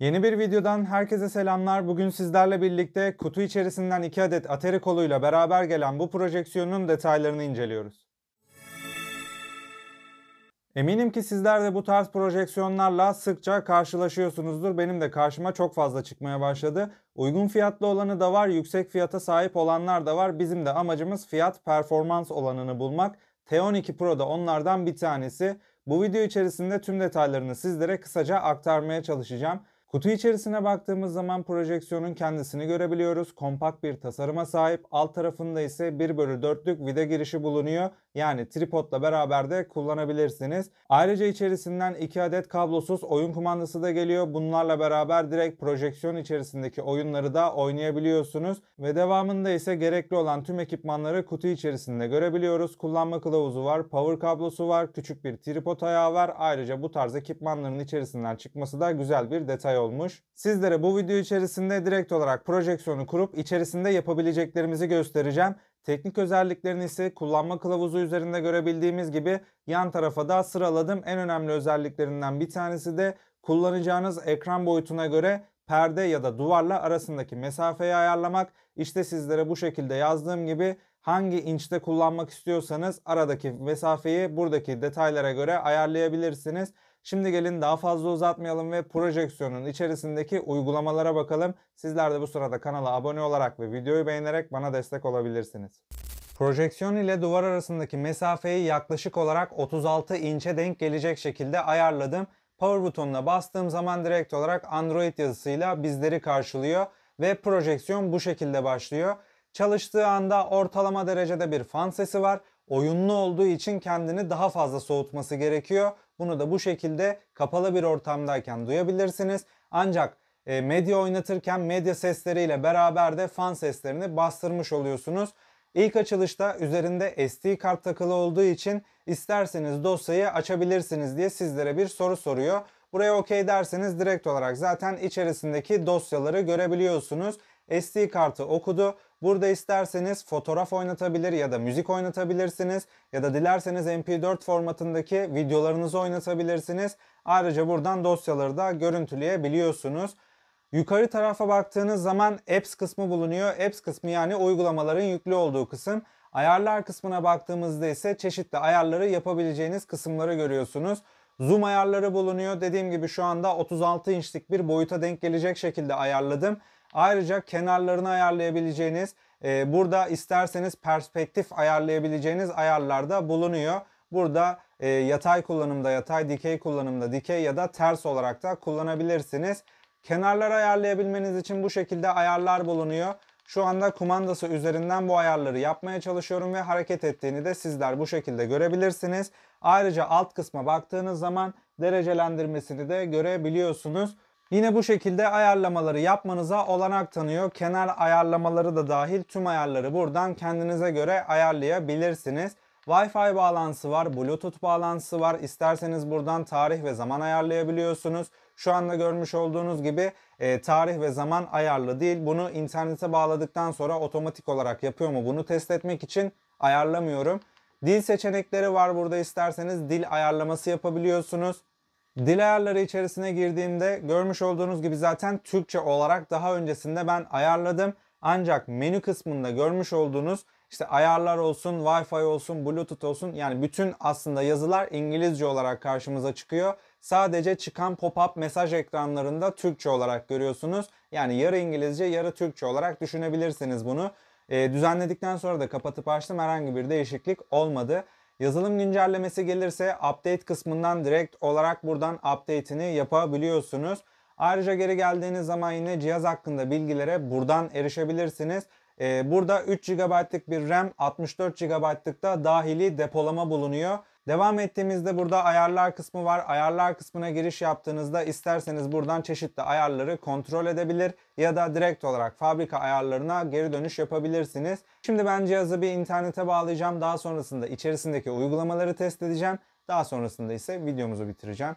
Yeni bir videodan herkese selamlar. Bugün sizlerle birlikte kutu içerisinden 2 adet Atari koluyla beraber gelen bu projeksiyonun detaylarını inceliyoruz. Eminim ki sizler de bu tarz projeksiyonlarla sıkça karşılaşıyorsunuzdur. Benim de karşıma çok fazla çıkmaya başladı. Uygun fiyatlı olanı da var, yüksek fiyata sahip olanlar da var. Bizim de amacımız fiyat performans olanını bulmak. T12 Pro da onlardan bir tanesi. Bu video içerisinde tüm detaylarını sizlere kısaca aktarmaya çalışacağım. Kutu içerisine baktığımız zaman projeksiyonun kendisini görebiliyoruz. Kompakt bir tasarıma sahip. Alt tarafında ise 1 bölü 4'lük vida girişi bulunuyor yani tripodla beraber de kullanabilirsiniz. Ayrıca içerisinden 2 adet kablosuz oyun kumandası da geliyor. Bunlarla beraber direkt projeksiyon içerisindeki oyunları da oynayabiliyorsunuz. Ve devamında ise gerekli olan tüm ekipmanları kutu içerisinde görebiliyoruz. Kullanma kılavuzu var, power kablosu var, küçük bir tripod ayağı var. Ayrıca bu tarz ekipmanların içerisinden çıkması da güzel bir detay olmuş. Sizlere bu video içerisinde direkt olarak projeksiyonu kurup içerisinde yapabileceklerimizi göstereceğim. Teknik özelliklerini ise kullanma kılavuzu üzerinde görebildiğimiz gibi yan tarafa da sıraladım. En önemli özelliklerinden bir tanesi de kullanacağınız ekran boyutuna göre perde ya da duvarla arasındaki mesafeyi ayarlamak. İşte sizlere bu şekilde yazdığım gibi hangi inçte kullanmak istiyorsanız aradaki mesafeyi buradaki detaylara göre ayarlayabilirsiniz. Şimdi gelin daha fazla uzatmayalım ve projeksiyonun içerisindeki uygulamalara bakalım. Sizler de bu sırada kanala abone olarak ve videoyu beğenerek bana destek olabilirsiniz. Projeksiyon ile duvar arasındaki mesafeyi yaklaşık olarak 36 inçe denk gelecek şekilde ayarladım. Power butonuna bastığım zaman direkt olarak Android yazısıyla bizleri karşılıyor ve projeksiyon bu şekilde başlıyor. Çalıştığı anda ortalama derecede bir fan sesi var oyunlu olduğu için kendini daha fazla soğutması gerekiyor. Bunu da bu şekilde kapalı bir ortamdayken duyabilirsiniz. Ancak e, medya oynatırken medya sesleriyle beraber de fan seslerini bastırmış oluyorsunuz. İlk açılışta üzerinde SD kart takılı olduğu için isterseniz dosyayı açabilirsiniz diye sizlere bir soru soruyor. Buraya okey derseniz direkt olarak zaten içerisindeki dosyaları görebiliyorsunuz. SD kartı okudu. Burada isterseniz fotoğraf oynatabilir ya da müzik oynatabilirsiniz ya da dilerseniz MP4 formatındaki videolarınızı oynatabilirsiniz. Ayrıca buradan dosyaları da görüntüleyebiliyorsunuz. Yukarı tarafa baktığınız zaman apps kısmı bulunuyor. Apps kısmı yani uygulamaların yüklü olduğu kısım. Ayarlar kısmına baktığımızda ise çeşitli ayarları yapabileceğiniz kısımları görüyorsunuz. Zoom ayarları bulunuyor. Dediğim gibi şu anda 36 inçlik bir boyuta denk gelecek şekilde ayarladım. Ayrıca kenarlarını ayarlayabileceğiniz, e, burada isterseniz perspektif ayarlayabileceğiniz ayarlarda bulunuyor. Burada e, yatay kullanımda, yatay dikey kullanımda, dikey ya da ters olarak da kullanabilirsiniz. Kenarları ayarlayabilmeniz için bu şekilde ayarlar bulunuyor. Şu anda kumandası üzerinden bu ayarları yapmaya çalışıyorum ve hareket ettiğini de sizler bu şekilde görebilirsiniz. Ayrıca alt kısma baktığınız zaman derecelendirmesini de görebiliyorsunuz. Yine bu şekilde ayarlamaları yapmanıza olanak tanıyor. Kenar ayarlamaları da dahil tüm ayarları buradan kendinize göre ayarlayabilirsiniz. Wi-Fi bağlantısı var, Bluetooth bağlantısı var. İsterseniz buradan tarih ve zaman ayarlayabiliyorsunuz. Şu anda görmüş olduğunuz gibi e, tarih ve zaman ayarlı değil. Bunu internete bağladıktan sonra otomatik olarak yapıyor mu bunu test etmek için ayarlamıyorum. Dil seçenekleri var burada isterseniz dil ayarlaması yapabiliyorsunuz. Dil ayarları içerisine girdiğimde görmüş olduğunuz gibi zaten Türkçe olarak daha öncesinde ben ayarladım. Ancak menü kısmında görmüş olduğunuz işte ayarlar olsun, Wi-Fi olsun, Bluetooth olsun yani bütün aslında yazılar İngilizce olarak karşımıza çıkıyor. Sadece çıkan pop-up mesaj ekranlarında Türkçe olarak görüyorsunuz. Yani yarı İngilizce, yarı Türkçe olarak düşünebilirsiniz bunu. E, düzenledikten sonra da kapatıp açtım herhangi bir değişiklik olmadı. Yazılım güncellemesi gelirse update kısmından direkt olarak buradan update'ini yapabiliyorsunuz. Ayrıca geri geldiğiniz zaman yine cihaz hakkında bilgilere buradan erişebilirsiniz. Ee, burada 3 GB'lık bir RAM, 64 GB'lık da dahili depolama bulunuyor. Devam ettiğimizde burada ayarlar kısmı var. Ayarlar kısmına giriş yaptığınızda isterseniz buradan çeşitli ayarları kontrol edebilir ya da direkt olarak fabrika ayarlarına geri dönüş yapabilirsiniz. Şimdi ben cihazı bir internete bağlayacağım. Daha sonrasında içerisindeki uygulamaları test edeceğim. Daha sonrasında ise videomuzu bitireceğim.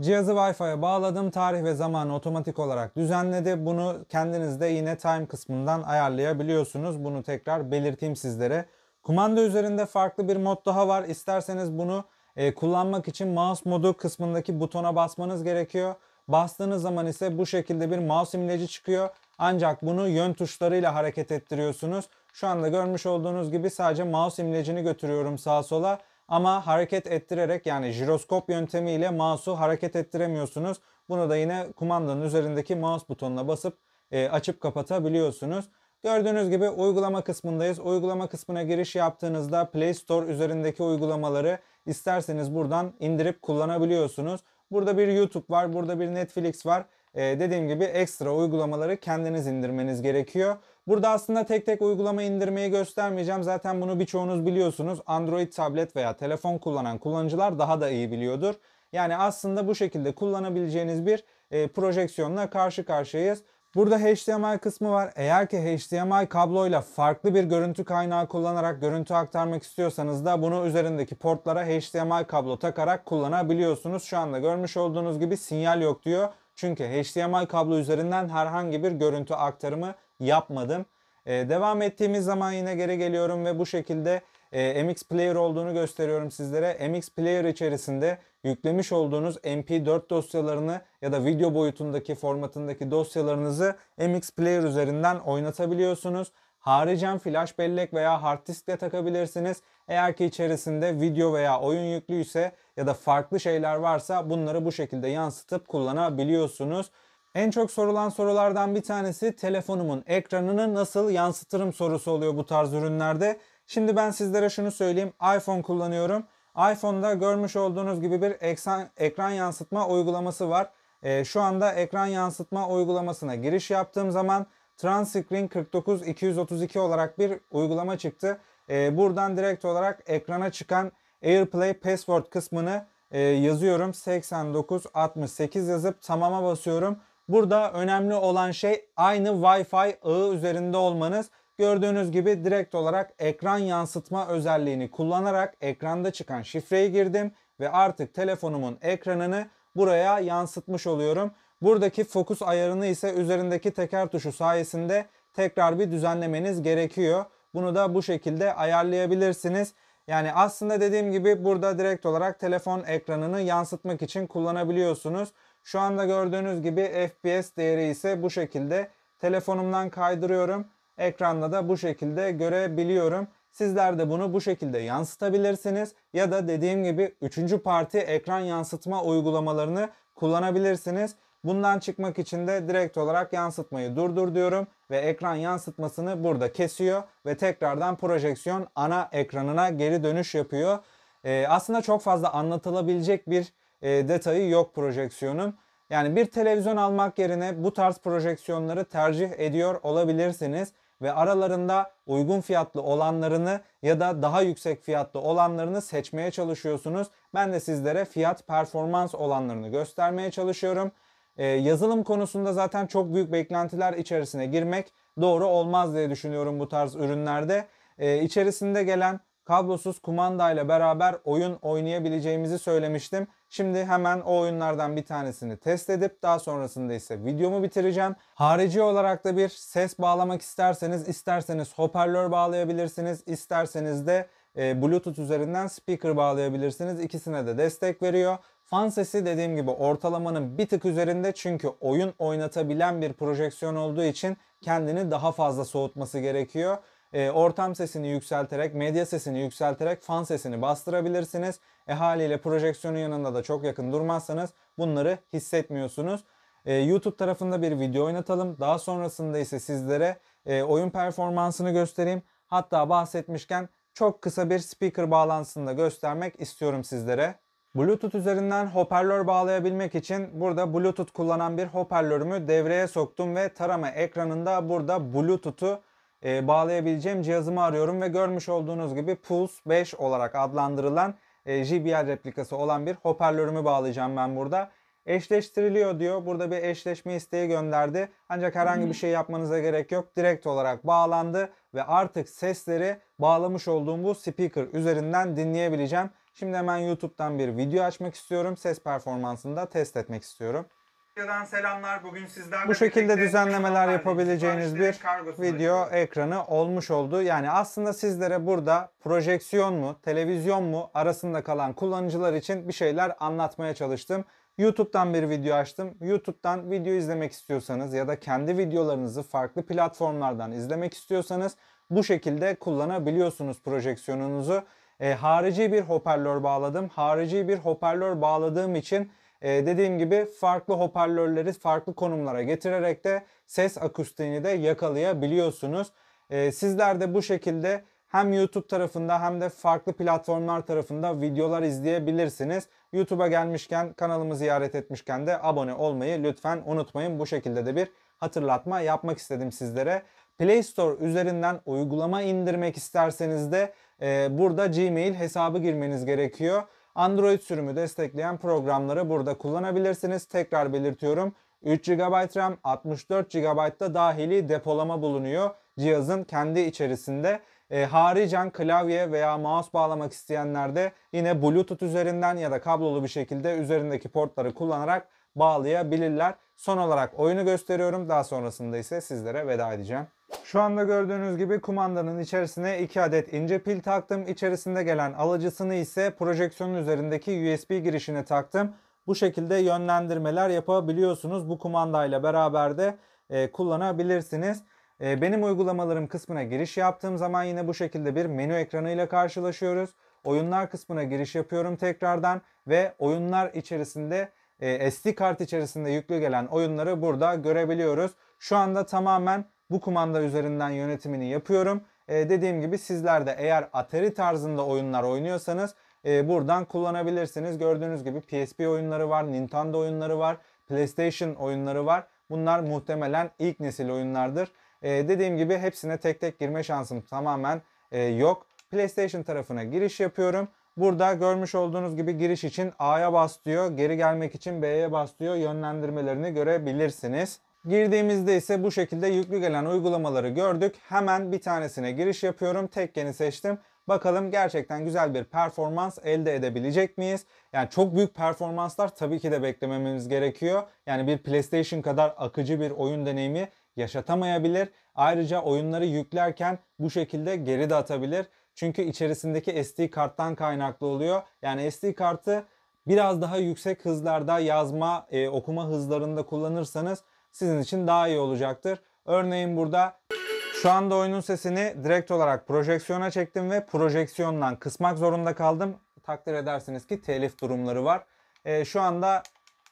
Cihazı Wi-Fi'ye bağladım. Tarih ve zamanı otomatik olarak düzenledi. Bunu kendiniz de yine time kısmından ayarlayabiliyorsunuz. Bunu tekrar belirteyim sizlere. Kumanda üzerinde farklı bir mod daha var. İsterseniz bunu e, kullanmak için mouse modu kısmındaki butona basmanız gerekiyor. Bastığınız zaman ise bu şekilde bir mouse imleci çıkıyor. Ancak bunu yön tuşlarıyla hareket ettiriyorsunuz. Şu anda görmüş olduğunuz gibi sadece mouse imlecini götürüyorum sağa sola. Ama hareket ettirerek yani jiroskop yöntemiyle mouse'u hareket ettiremiyorsunuz. Bunu da yine kumandanın üzerindeki mouse butonuna basıp e, açıp kapatabiliyorsunuz. Gördüğünüz gibi uygulama kısmındayız. Uygulama kısmına giriş yaptığınızda Play Store üzerindeki uygulamaları isterseniz buradan indirip kullanabiliyorsunuz. Burada bir YouTube var, burada bir Netflix var. Ee, dediğim gibi ekstra uygulamaları kendiniz indirmeniz gerekiyor. Burada aslında tek tek uygulama indirmeyi göstermeyeceğim. Zaten bunu birçoğunuz biliyorsunuz. Android tablet veya telefon kullanan kullanıcılar daha da iyi biliyordur. Yani aslında bu şekilde kullanabileceğiniz bir e, projeksiyonla karşı karşıyayız. Burada HDMI kısmı var. Eğer ki HDMI kabloyla farklı bir görüntü kaynağı kullanarak görüntü aktarmak istiyorsanız da bunu üzerindeki portlara HDMI kablo takarak kullanabiliyorsunuz. Şu anda görmüş olduğunuz gibi sinyal yok diyor. Çünkü HDMI kablo üzerinden herhangi bir görüntü aktarımı yapmadım. Ee, devam ettiğimiz zaman yine geri geliyorum ve bu şekilde e, MX Player olduğunu gösteriyorum sizlere. MX Player içerisinde yüklemiş olduğunuz MP4 dosyalarını ya da video boyutundaki formatındaki dosyalarınızı MX Player üzerinden oynatabiliyorsunuz. Haricen flash bellek veya hard disk de takabilirsiniz. Eğer ki içerisinde video veya oyun yüklüyse ya da farklı şeyler varsa bunları bu şekilde yansıtıp kullanabiliyorsunuz. En çok sorulan sorulardan bir tanesi telefonumun ekranını nasıl yansıtırım sorusu oluyor bu tarz ürünlerde. Şimdi ben sizlere şunu söyleyeyim. iPhone kullanıyorum iPhone'da görmüş olduğunuz gibi bir ekran, ekran yansıtma uygulaması var. E, şu anda ekran yansıtma uygulamasına giriş yaptığım zaman Transcreen 49232 olarak bir uygulama çıktı. E, buradan direkt olarak ekrana çıkan AirPlay Password kısmını e, yazıyorum. 8968 yazıp tamama basıyorum. Burada önemli olan şey aynı Wi-Fi ağı üzerinde olmanız. Gördüğünüz gibi direkt olarak ekran yansıtma özelliğini kullanarak ekranda çıkan şifreyi girdim ve artık telefonumun ekranını buraya yansıtmış oluyorum. Buradaki fokus ayarını ise üzerindeki teker tuşu sayesinde tekrar bir düzenlemeniz gerekiyor. Bunu da bu şekilde ayarlayabilirsiniz. Yani aslında dediğim gibi burada direkt olarak telefon ekranını yansıtmak için kullanabiliyorsunuz. Şu anda gördüğünüz gibi FPS değeri ise bu şekilde. Telefonumdan kaydırıyorum Ekranda da bu şekilde görebiliyorum. Sizler de bunu bu şekilde yansıtabilirsiniz ya da dediğim gibi 3. parti ekran yansıtma uygulamalarını kullanabilirsiniz. Bundan çıkmak için de direkt olarak yansıtmayı durdur diyorum ve ekran yansıtmasını burada kesiyor ve tekrardan projeksiyon ana ekranına geri dönüş yapıyor. Ee, aslında çok fazla anlatılabilecek bir e, detayı yok projeksiyonun. Yani bir televizyon almak yerine bu tarz projeksiyonları tercih ediyor olabilirsiniz ve aralarında uygun fiyatlı olanlarını ya da daha yüksek fiyatlı olanlarını seçmeye çalışıyorsunuz. Ben de sizlere fiyat performans olanlarını göstermeye çalışıyorum. Ee, yazılım konusunda zaten çok büyük beklentiler içerisine girmek doğru olmaz diye düşünüyorum bu tarz ürünlerde. Ee, içerisinde gelen kablosuz kumanda ile beraber oyun oynayabileceğimizi söylemiştim. Şimdi hemen o oyunlardan bir tanesini test edip daha sonrasında ise videomu bitireceğim. Harici olarak da bir ses bağlamak isterseniz isterseniz hoparlör bağlayabilirsiniz isterseniz de e, Bluetooth üzerinden speaker bağlayabilirsiniz. İkisine de destek veriyor. Fan sesi dediğim gibi ortalamanın bir tık üzerinde çünkü oyun oynatabilen bir projeksiyon olduğu için kendini daha fazla soğutması gerekiyor. E, ortam sesini yükselterek, medya sesini yükselterek fan sesini bastırabilirsiniz. E haliyle projeksiyonun yanında da çok yakın durmazsanız bunları hissetmiyorsunuz. E, YouTube tarafında bir video oynatalım. Daha sonrasında ise sizlere e, oyun performansını göstereyim. Hatta bahsetmişken çok kısa bir speaker bağlantısını da göstermek istiyorum sizlere. Bluetooth üzerinden hoparlör bağlayabilmek için burada Bluetooth kullanan bir hoparlörümü devreye soktum ve tarama ekranında burada Bluetooth'u e, bağlayabileceğim cihazımı arıyorum ve görmüş olduğunuz gibi Pulse 5 olarak adlandırılan e, JBL replikası olan bir hoparlörümü bağlayacağım ben burada. Eşleştiriliyor diyor. Burada bir eşleşme isteği gönderdi. Ancak herhangi bir şey yapmanıza gerek yok. Direkt olarak bağlandı ve artık sesleri bağlamış olduğum bu speaker üzerinden dinleyebileceğim. Şimdi hemen YouTube'dan bir video açmak istiyorum. Ses performansını da test etmek istiyorum. Radyodan selamlar. Bugün sizlerle Bu şekilde düzenlemeler yapabileceğiniz bir video ekranı olmuş oldu. Yani aslında sizlere burada projeksiyon mu, televizyon mu arasında kalan kullanıcılar için bir şeyler anlatmaya çalıştım. YouTube'dan bir video açtım. YouTube'dan video izlemek istiyorsanız ya da kendi videolarınızı farklı platformlardan izlemek istiyorsanız bu şekilde kullanabiliyorsunuz projeksiyonunuzu. E, harici bir hoparlör bağladım. Harici bir hoparlör bağladığım için e, dediğim gibi farklı hoparlörleri farklı konumlara getirerek de ses akustiğini de yakalayabiliyorsunuz. E, sizler de bu şekilde hem YouTube tarafında hem de farklı platformlar tarafında videolar izleyebilirsiniz. YouTube'a gelmişken, kanalımı ziyaret etmişken de abone olmayı lütfen unutmayın. Bu şekilde de bir hatırlatma yapmak istedim sizlere. Play Store üzerinden uygulama indirmek isterseniz de e, burada Gmail hesabı girmeniz gerekiyor. Android sürümü destekleyen programları burada kullanabilirsiniz. Tekrar belirtiyorum. 3 GB RAM, 64 GB da dahili depolama bulunuyor cihazın kendi içerisinde. E, haricen klavye veya mouse bağlamak isteyenler de yine Bluetooth üzerinden ya da kablolu bir şekilde üzerindeki portları kullanarak bağlayabilirler. Son olarak oyunu gösteriyorum. Daha sonrasında ise sizlere veda edeceğim. Şu anda gördüğünüz gibi kumandanın içerisine 2 adet ince pil taktım. İçerisinde gelen alıcısını ise projeksiyonun üzerindeki USB girişine taktım. Bu şekilde yönlendirmeler yapabiliyorsunuz. Bu kumandayla beraber de e, kullanabilirsiniz. E, benim uygulamalarım kısmına giriş yaptığım zaman yine bu şekilde bir menü ekranıyla karşılaşıyoruz. Oyunlar kısmına giriş yapıyorum tekrardan ve oyunlar içerisinde e, SD kart içerisinde yüklü gelen oyunları burada görebiliyoruz. Şu anda tamamen bu kumanda üzerinden yönetimini yapıyorum. E, dediğim gibi sizler de eğer Atari tarzında oyunlar oynuyorsanız e, buradan kullanabilirsiniz. Gördüğünüz gibi PSP oyunları var, Nintendo oyunları var, PlayStation oyunları var. Bunlar muhtemelen ilk nesil oyunlardır. E, dediğim gibi hepsine tek tek girme şansım tamamen e, yok. PlayStation tarafına giriş yapıyorum. Burada görmüş olduğunuz gibi giriş için A'ya bas diyor. Geri gelmek için B'ye bas diyor. Yönlendirmelerini görebilirsiniz. Girdiğimizde ise bu şekilde yüklü gelen uygulamaları gördük. Hemen bir tanesine giriş yapıyorum. Tekken'i seçtim. Bakalım gerçekten güzel bir performans elde edebilecek miyiz? Yani çok büyük performanslar tabii ki de beklemememiz gerekiyor. Yani bir PlayStation kadar akıcı bir oyun deneyimi yaşatamayabilir. Ayrıca oyunları yüklerken bu şekilde geri de atabilir. Çünkü içerisindeki SD karttan kaynaklı oluyor. Yani SD kartı biraz daha yüksek hızlarda yazma, e, okuma hızlarında kullanırsanız sizin için daha iyi olacaktır. Örneğin burada şu anda oyunun sesini direkt olarak projeksiyona çektim ve projeksiyondan kısmak zorunda kaldım. Takdir edersiniz ki telif durumları var. E, şu anda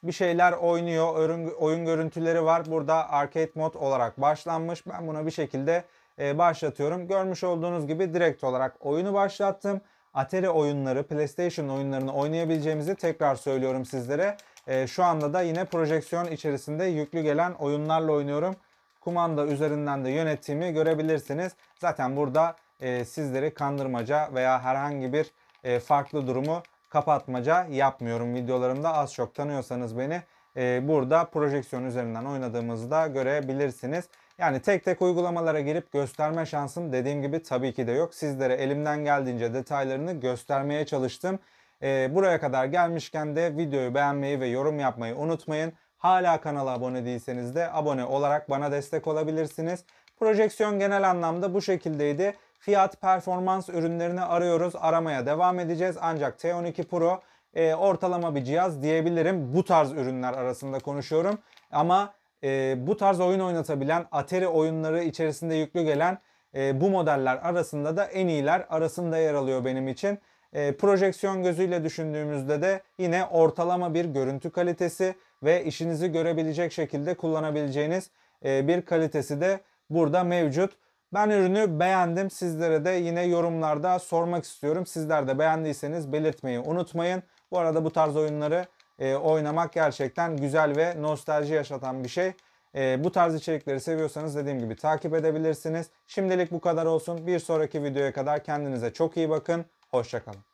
bir şeyler oynuyor, oyun, görüntüleri var. Burada arcade mod olarak başlanmış. Ben buna bir şekilde e, başlatıyorum. Görmüş olduğunuz gibi direkt olarak oyunu başlattım. Atari oyunları, PlayStation oyunlarını oynayabileceğimizi tekrar söylüyorum sizlere. Ee, şu anda da yine projeksiyon içerisinde yüklü gelen oyunlarla oynuyorum. Kumanda üzerinden de yönettiğimi görebilirsiniz. Zaten burada e, sizleri kandırmaca veya herhangi bir e, farklı durumu kapatmaca yapmıyorum videolarımda. Az çok tanıyorsanız beni e, burada projeksiyon üzerinden oynadığımızda görebilirsiniz. Yani tek tek uygulamalara girip gösterme şansım dediğim gibi tabii ki de yok. Sizlere elimden geldiğince detaylarını göstermeye çalıştım. E, buraya kadar gelmişken de videoyu beğenmeyi ve yorum yapmayı unutmayın. Hala kanala abone değilseniz de abone olarak bana destek olabilirsiniz. Projeksiyon genel anlamda bu şekildeydi. Fiyat performans ürünlerini arıyoruz. Aramaya devam edeceğiz. Ancak T12 Pro e, ortalama bir cihaz diyebilirim. Bu tarz ürünler arasında konuşuyorum. Ama e, bu tarz oyun oynatabilen, Atari oyunları içerisinde yüklü gelen e, bu modeller arasında da en iyiler arasında yer alıyor benim için. E, projeksiyon gözüyle düşündüğümüzde de yine ortalama bir görüntü kalitesi ve işinizi görebilecek şekilde kullanabileceğiniz e, bir kalitesi de burada mevcut. Ben ürünü beğendim. Sizlere de yine yorumlarda sormak istiyorum. Sizler de beğendiyseniz belirtmeyi unutmayın. Bu arada bu tarz oyunları e, oynamak gerçekten güzel ve nostalji yaşatan bir şey. E, bu tarz içerikleri seviyorsanız dediğim gibi takip edebilirsiniz. Şimdilik bu kadar olsun. Bir sonraki videoya kadar kendinize çok iyi bakın. Hoşçakalın.